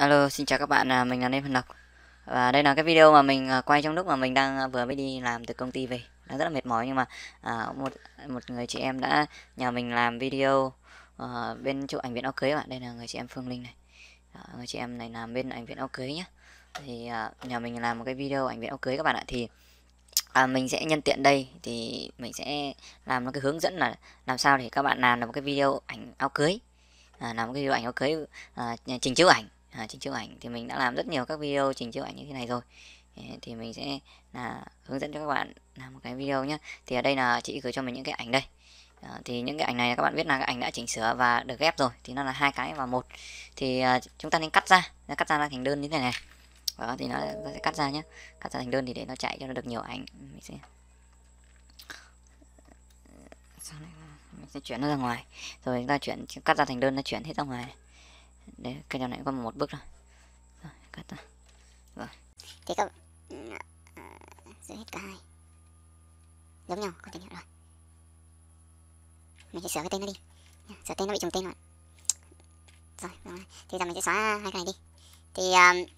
Alo, xin chào các bạn, à, mình là Lê Văn Lộc Và đây là cái video mà mình à, quay trong lúc mà mình đang à, vừa mới đi làm từ công ty về Nó rất là mệt mỏi nhưng mà à, một một người chị em đã nhờ mình làm video à, bên chỗ ảnh viện áo cưới bạn Đây là người chị em Phương Linh này à, Người chị em này làm bên ảnh viện áo cưới nhé Thì à, nhờ mình làm một cái video ảnh viện áo cưới các bạn ạ Thì à, mình sẽ nhân tiện đây thì mình sẽ làm một cái hướng dẫn là làm sao để các bạn làm được một cái video ảnh áo cưới à, làm một cái video ảnh áo cưới à, trình chiếu ảnh à, trình chiếu ảnh thì mình đã làm rất nhiều các video chỉnh chiếu ảnh như thế này rồi thì mình sẽ là hướng dẫn cho các bạn làm một cái video nhé thì ở đây là chị gửi cho mình những cái ảnh đây đó, thì những cái ảnh này các bạn biết là cái ảnh đã chỉnh sửa và được ghép rồi thì nó là hai cái và một thì uh, chúng ta nên cắt ra cắt ra thành đơn như thế này đó thì nó, nó sẽ cắt ra nhé cắt ra thành đơn thì để nó chạy cho nó được nhiều ảnh mình sẽ mình sẽ chuyển nó ra ngoài rồi chúng ta chuyển cắt ra thành đơn nó chuyển hết ra ngoài này đấy cái này có một bước rồi, rồi cắt ta rồi thế các ừ, ờ, giữ hết cả hai giống nhau có thể hiểu rồi mình sẽ sửa cái tên nó đi sửa tên nó bị trùng tên rồi rồi, rồi. thì giờ mình sẽ xóa hai cái này đi thì um,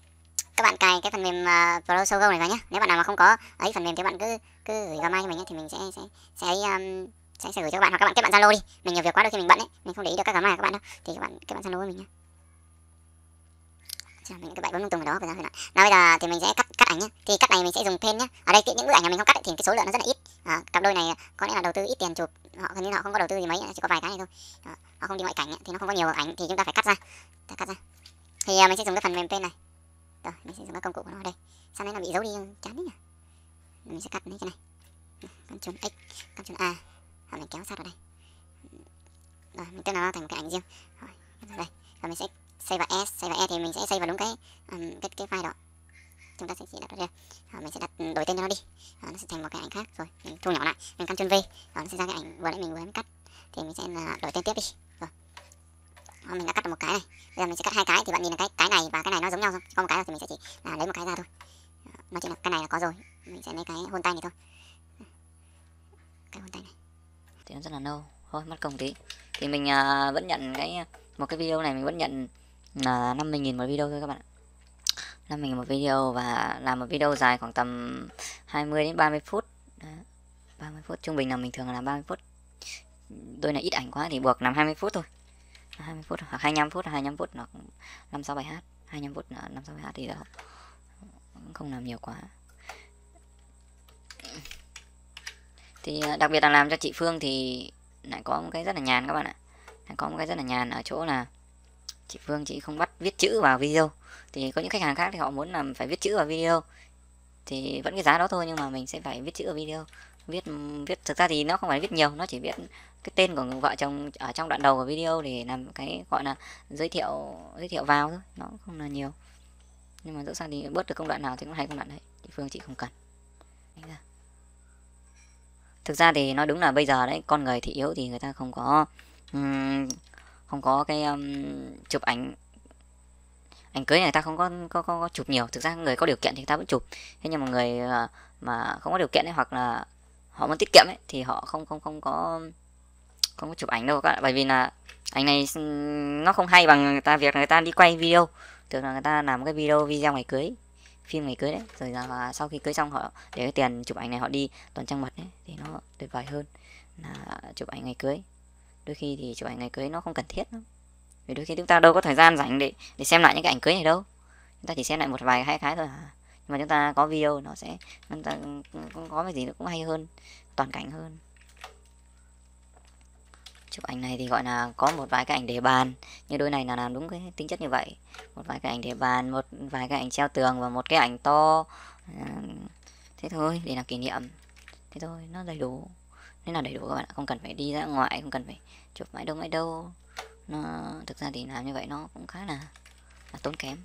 các bạn cài cái phần mềm uh, Pro này vào nhé nếu bạn nào mà không có ấy phần mềm thì bạn cứ cứ gửi Gmail cho mình ấy, thì mình sẽ sẽ sẽ um, sẽ, sẽ gửi cho các bạn hoặc các bạn kết bạn Zalo đi mình nhiều việc quá đôi khi mình bận ấy mình không để ý được các Gmail của các bạn đâu thì các bạn kết bạn Zalo với mình nhé Chà, mình các bạn bấm lung tung vào đó rồi ra hơi Nào bây giờ thì mình sẽ cắt cắt ảnh nhé. Thì cắt này mình sẽ dùng pen nhé. Ở đây tiện những bức ảnh mà mình không cắt thì cái số lượng nó rất là ít. À, cặp đôi này có lẽ là đầu tư ít tiền chụp, họ gần như họ không có đầu tư gì mấy, chỉ có vài cái này thôi. À, họ không đi ngoại cảnh thì nó không có nhiều ảnh thì chúng ta phải cắt ra. Ta cắt ra. Thì à, mình sẽ dùng cái phần mềm pen này. Rồi, mình sẽ dùng cái công cụ của nó ở đây. Sao nó bị giấu đi chán đấy nhỉ? Mình sẽ cắt lấy cái này. Ctrl X, Ctrl A. Hoặc mình kéo sát vào đây. Rồi, mình kết nó thành một cái ảnh riêng. Rồi, đây. Rồi mình sẽ xây vào s xây vào e thì mình sẽ xây vào đúng cái um, cái cái file đó chúng ta sẽ chỉ đặt ra à, ờ, mình sẽ đặt đổi tên cho nó đi à, nó sẽ thành một cái ảnh khác rồi mình thu nhỏ lại mình căn chân v à, nó sẽ ra cái ảnh vừa nãy mình vừa mới cắt thì mình sẽ là đổi tên tiếp đi rồi à, mình đã cắt được một cái này bây giờ mình sẽ cắt hai cái thì bạn nhìn là cái cái này và cái này nó giống nhau không có một cái thì mình sẽ chỉ là lấy một cái ra thôi nó chỉ là cái này là có rồi mình sẽ lấy cái hôn tay này thôi cái hôn tay này thì nó rất là nâu thôi mất công tí thì mình uh, vẫn nhận cái một cái video này mình vẫn nhận là 50.000 một video thôi các bạn ạ 50.000 một video và làm một video dài khoảng tầm 20 đến 30 phút Đó. 30 phút trung bình là mình thường làm 30 phút tôi là ít ảnh quá thì buộc làm 20 phút thôi 20 phút hoặc 25 phút 25 phút nó 5 6 bài hát 25 phút 5 6 bài hát thì đó không làm nhiều quá thì ờ, đặc biệt là làm cho chị Phương thì lại có một cái rất là nhàn các bạn ạ lại có một cái rất là nhàn ở chỗ là chị Phương chị không bắt viết chữ vào video thì có những khách hàng khác thì họ muốn làm phải viết chữ vào video thì vẫn cái giá đó thôi nhưng mà mình sẽ phải viết chữ ở video viết viết thực ra thì nó không phải viết nhiều nó chỉ viết cái tên của người vợ chồng ở trong đoạn đầu của video để làm cái gọi là giới thiệu giới thiệu vào thôi nó không là nhiều nhưng mà dẫu sao thì bớt được công đoạn nào thì cũng hay công đoạn đấy chị phương chị không cần thực ra thì nói đúng là bây giờ đấy con người thì yếu thì người ta không có um, không có cái um, chụp ảnh ảnh cưới này ta không có, có có có chụp nhiều thực ra người có điều kiện thì ta vẫn chụp thế nhưng mà người ờ, mà không có điều kiện ấy, hoặc là họ muốn tiết kiệm ấy thì họ không không không có không có chụp ảnh đâu các bạn bởi vì là ảnh này nó không hay bằng người ta việc người ta đi quay video thường là người ta làm cái video video ngày cưới phim ngày cưới đấy rồi là sau khi cưới xong họ để cái tiền chụp ảnh này họ đi toàn trang mật đấy thì nó tuyệt vời hơn là chụp ảnh ngày cưới đôi khi thì chụp ảnh ngày cưới nó không cần thiết lắm vì đôi khi chúng ta đâu có thời gian rảnh để để xem lại những cái ảnh cưới này đâu chúng ta chỉ xem lại một vài hai cái thôi à nhưng mà chúng ta có video nó sẽ chúng ta cũng có cái gì nó cũng hay hơn toàn cảnh hơn chụp ảnh này thì gọi là có một vài cái ảnh để bàn như đôi này là làm đúng cái tính chất như vậy một vài cái ảnh để bàn một vài cái ảnh treo tường và một cái ảnh to ờ, thế thôi để làm kỷ niệm thế thôi nó đầy đủ nên là đầy đủ các bạn ạ không cần phải đi ra ngoài không cần phải chụp mãi đâu mãi đâu nó thực ra thì làm như vậy nó cũng khá là, là tốn kém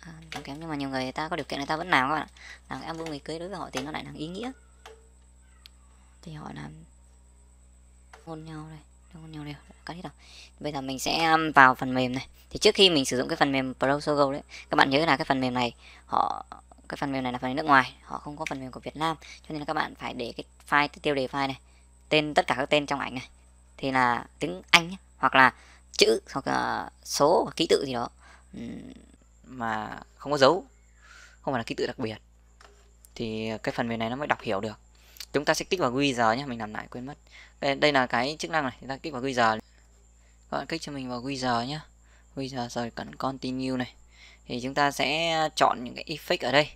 à, tốn kém nhưng mà nhiều người ta có điều kiện người ta vẫn làm các bạn ạ làm em người cưới đối với họ thì nó lại là ý nghĩa thì họ làm hôn nhau đây hôn nhau đây cắt hết rồi bây giờ mình sẽ um, vào phần mềm này thì trước khi mình sử dụng cái phần mềm Pro Sogo đấy các bạn nhớ là cái phần mềm này họ cái phần mềm này là phần mềm nước ngoài họ không có phần mềm của Việt Nam cho nên là các bạn phải để cái file cái tiêu đề file này tên tất cả các tên trong ảnh này thì là tiếng Anh hoặc là chữ hoặc là số hoặc ký tự gì đó mà không có dấu không phải là ký tự đặc biệt thì cái phần mềm này nó mới đọc hiểu được chúng ta sẽ kích vào giờ nhé mình làm lại quên mất đây, là cái chức năng này chúng ta kích vào giờ các bạn kích cho mình vào giờ nhé giờ rồi cần continue này thì chúng ta sẽ chọn những cái effect ở đây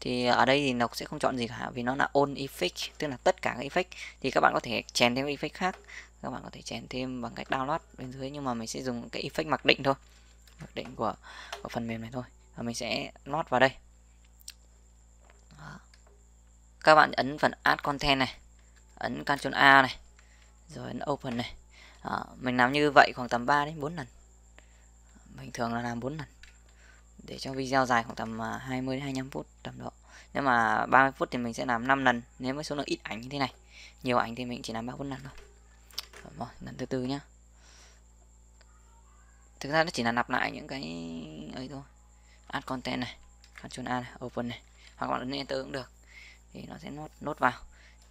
thì ở đây thì Lộc sẽ không chọn gì cả vì nó là on effect tức là tất cả các effect thì các bạn có thể chèn thêm effect khác các bạn có thể chèn thêm bằng cách download bên dưới nhưng mà mình sẽ dùng cái effect mặc định thôi mặc định của, của phần mềm này thôi và mình sẽ lót vào đây Đó. các bạn ấn phần add content này ấn Ctrl A này rồi ấn open này Đó. mình làm như vậy khoảng tầm 3 đến 4 lần bình thường là làm 4 lần để cho video dài khoảng tầm 20 à, đến 25 phút tầm độ nếu mà 30 phút thì mình sẽ làm 5 lần nếu với số lượng ít ảnh như thế này nhiều ảnh thì mình chỉ làm 3 4 lần thôi ờ, rồi, lần thứ tư nhá thực ra nó chỉ là nạp lại những cái ấy thôi add content này Ctrl a này, open này hoặc bạn ấn enter cũng được thì nó sẽ nốt nốt vào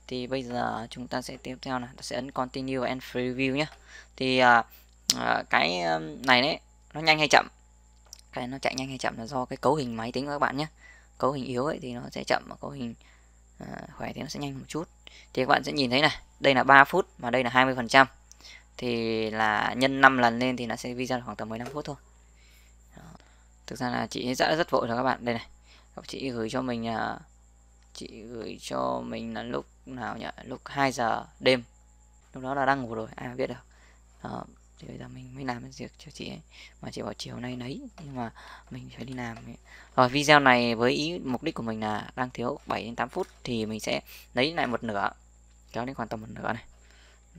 thì bây giờ chúng ta sẽ tiếp theo là ta sẽ ấn continue and preview nhé thì uh, uh, cái này đấy nó nhanh hay chậm cái nó chạy nhanh hay chậm là do cái cấu hình máy tính của các bạn nhé cấu hình yếu ấy thì nó sẽ chậm mà cấu hình à, khỏe thì nó sẽ nhanh một chút thì các bạn sẽ nhìn thấy này đây là 3 phút mà đây là 20 phần trăm thì là nhân 5 lần lên thì nó sẽ vi ra khoảng tầm 15 phút thôi Đó. thực ra là chị đã rất vội rồi các bạn đây này chị gửi cho mình à, chị gửi cho mình là lúc nào nhỉ lúc 2 giờ đêm lúc đó là đang ngủ rồi ai biết được Đó thì bây giờ mình mới làm cái việc cho chị ấy. mà chị bảo chiều nay lấy nhưng mà mình phải đi làm ấy. rồi video này với ý mục đích của mình là đang thiếu 7 đến 8 phút thì mình sẽ lấy lại một nửa kéo đến khoảng tầm một nửa này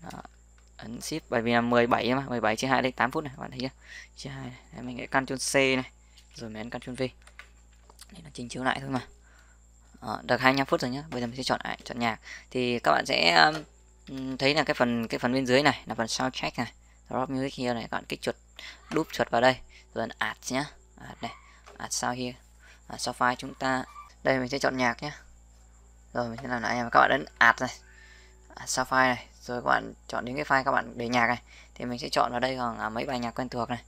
Đó. ấn ship bởi vì là 17 mà 17 chia 2 đây 8 phút này bạn thấy chưa chia 2 này. mình sẽ căn Ctrl C này rồi mình ấn Ctrl V để nó chỉnh chiếu lại thôi mà Ờ, được 25 phút rồi nhé bây giờ mình sẽ chọn lại chọn nhạc thì các bạn sẽ um, thấy là cái phần cái phần bên dưới này là phần soundtrack này drop music here này các bạn kích chuột đúp chuột vào đây rồi ạt nhá ạt này ạt sao here ạt sao file chúng ta đây mình sẽ chọn nhạc nhá rồi mình sẽ làm lại các bạn ấn ạt này ạt sao file này rồi các bạn chọn đến cái file các bạn để nhạc này thì mình sẽ chọn vào đây khoảng à, mấy bài nhạc quen thuộc này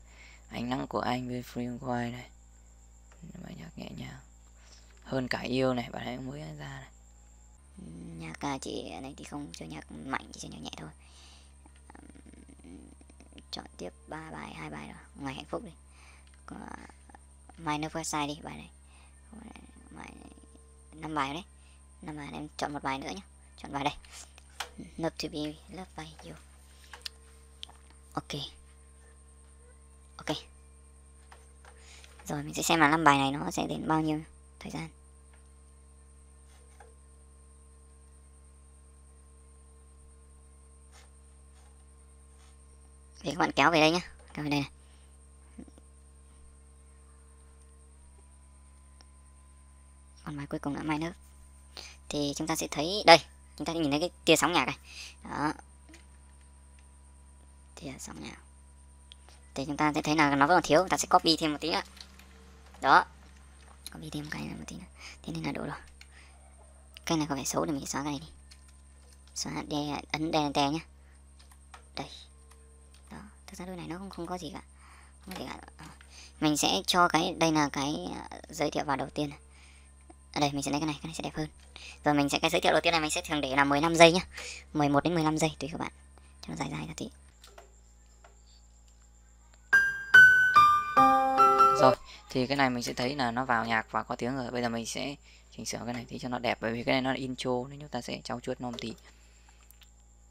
ánh nắng của anh với free quay này bài nhạc nhẹ nhàng hơn cả yêu này bạn ấy mới ra này nhạc à, chị à, này thì không chơi nhạc mạnh chỉ chơi nhạc nhẹ thôi chọn tiếp ba bài hai bài nữa ngày hạnh phúc đi có à, mai nước sai đi bài này bài năm bài đấy năm bài em chọn một bài nữa nhé chọn bài đây love to be loved by you ok ok rồi mình sẽ xem là năm bài này nó sẽ đến bao nhiêu thời gian thì các bạn kéo về đây nhé kéo về đây này còn máy cuối cùng là mai nước thì chúng ta sẽ thấy đây chúng ta sẽ nhìn thấy cái tia sóng nhạc này đó tia sóng nhạc thì chúng ta sẽ thấy là nó vẫn còn thiếu ta sẽ copy thêm một tí nữa đó copy thêm cái này một tí nữa thế nên là đủ rồi cái này có vẻ xấu thì mình xóa cái này đi xóa đe ấn đen đe nhé đây thực ra đôi này nó không, không có gì cả không có gì cả ờ. mình sẽ cho cái đây là cái ờ, giới thiệu vào đầu tiên ở à, đây mình sẽ lấy cái này cái này sẽ đẹp hơn rồi mình sẽ cái giới thiệu đầu tiên này mình sẽ thường để là 15 giây nhá 11 đến 15 giây tùy các bạn cho nó dài dài ra tí rồi thì cái này mình sẽ thấy là nó vào nhạc và có tiếng rồi bây giờ mình sẽ chỉnh sửa cái này thì cho nó đẹp bởi vì cái này nó là intro nên chúng ta sẽ trau chuốt nó một tí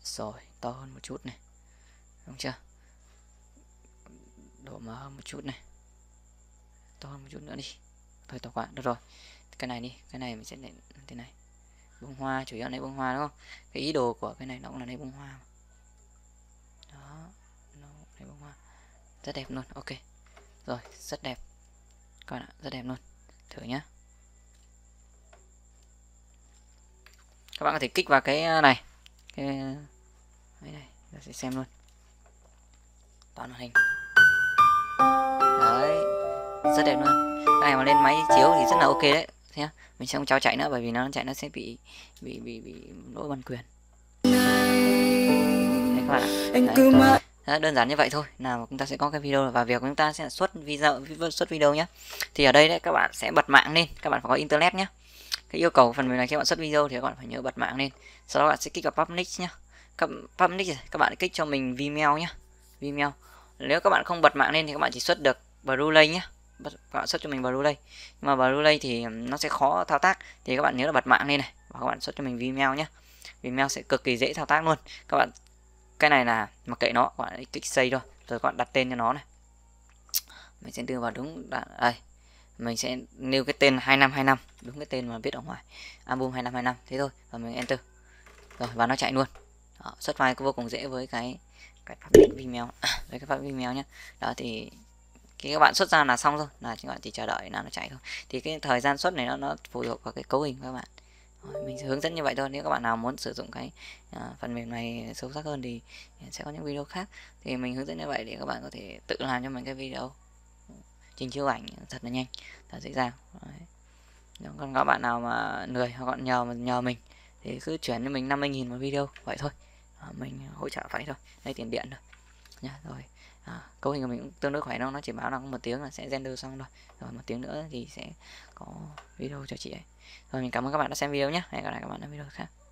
rồi to hơn một chút này đúng chưa độ mở hơn một chút này to hơn một chút nữa đi thôi to quá được rồi cái này đi cái này mình sẽ lên thế này bông hoa chủ yếu là lấy bông hoa đúng không cái ý đồ của cái này nó cũng là lấy bông hoa mà. đó nó lấy bông hoa rất đẹp luôn ok rồi rất đẹp các bạn ạ rất đẹp luôn thử nhá các bạn có thể kích vào cái ờ, này cái đấy ờ, này ta sẽ xem luôn toàn màn hình rất đẹp luôn cái này mà lên máy chiếu thì rất là ok đấy nhé mình sẽ không trao chạy nữa bởi vì nó chạy nó sẽ bị bị bị bị lỗi bản quyền đấy các bạn đấy, đơn giản như vậy thôi là chúng ta sẽ có cái video và việc chúng ta sẽ xuất video xuất video nhé thì ở đây đấy các bạn sẽ bật mạng lên các bạn phải có internet nhé cái yêu cầu phần mềm này khi bạn xuất video thì các bạn phải nhớ bật mạng lên sau đó bạn sẽ kích vào public nhé các public các bạn kích cho mình Vimeo nhé Vimeo nếu các bạn không bật mạng lên thì các bạn chỉ xuất được blu nhé các vâng, bạn vâng xuất cho mình vào đây, nhưng mà vào đây thì nó sẽ khó thao tác thì các bạn nhớ là bật mạng lên này và các bạn xuất cho mình Vimeo nhé Vimeo sẽ cực kỳ dễ thao tác luôn các bạn cái này là mặc kệ nó các bạn kích xây thôi rồi các bạn đặt tên cho nó này mình sẽ đưa vào đúng à, đây mình sẽ nêu cái tên 2525 đúng cái tên mà biết ở ngoài album 2525 thế thôi và mình enter rồi và nó chạy luôn đó, xuất file cũng vô cùng dễ với cái cái phát Vimeo với cái phát Vimeo nhé đó thì thì các bạn xuất ra là xong rồi là các bạn chỉ chờ đợi là nó chạy thôi thì cái thời gian xuất này nó nó phụ thuộc vào cái cấu hình các bạn mình hướng dẫn như vậy thôi nếu các bạn nào muốn sử dụng cái à, phần mềm này sâu sắc hơn thì sẽ có những video khác thì mình hướng dẫn như vậy để các bạn có thể tự làm cho mình cái video trình chiếu ảnh thật là nhanh thật dễ dàng Đấy. nếu còn các bạn nào mà người hoặc còn nhờ nhờ mình thì cứ chuyển cho mình 50.000 một video vậy thôi ờ, mình hỗ trợ vậy thôi lấy tiền điện thôi nhá rồi à, cấu hình của mình cũng tương đối khỏe đâu nó chỉ báo là có một tiếng là sẽ render xong rồi rồi một tiếng nữa thì sẽ có video cho chị ấy rồi mình cảm ơn các bạn đã xem video nhé hẹn gặp lại các bạn ở video khác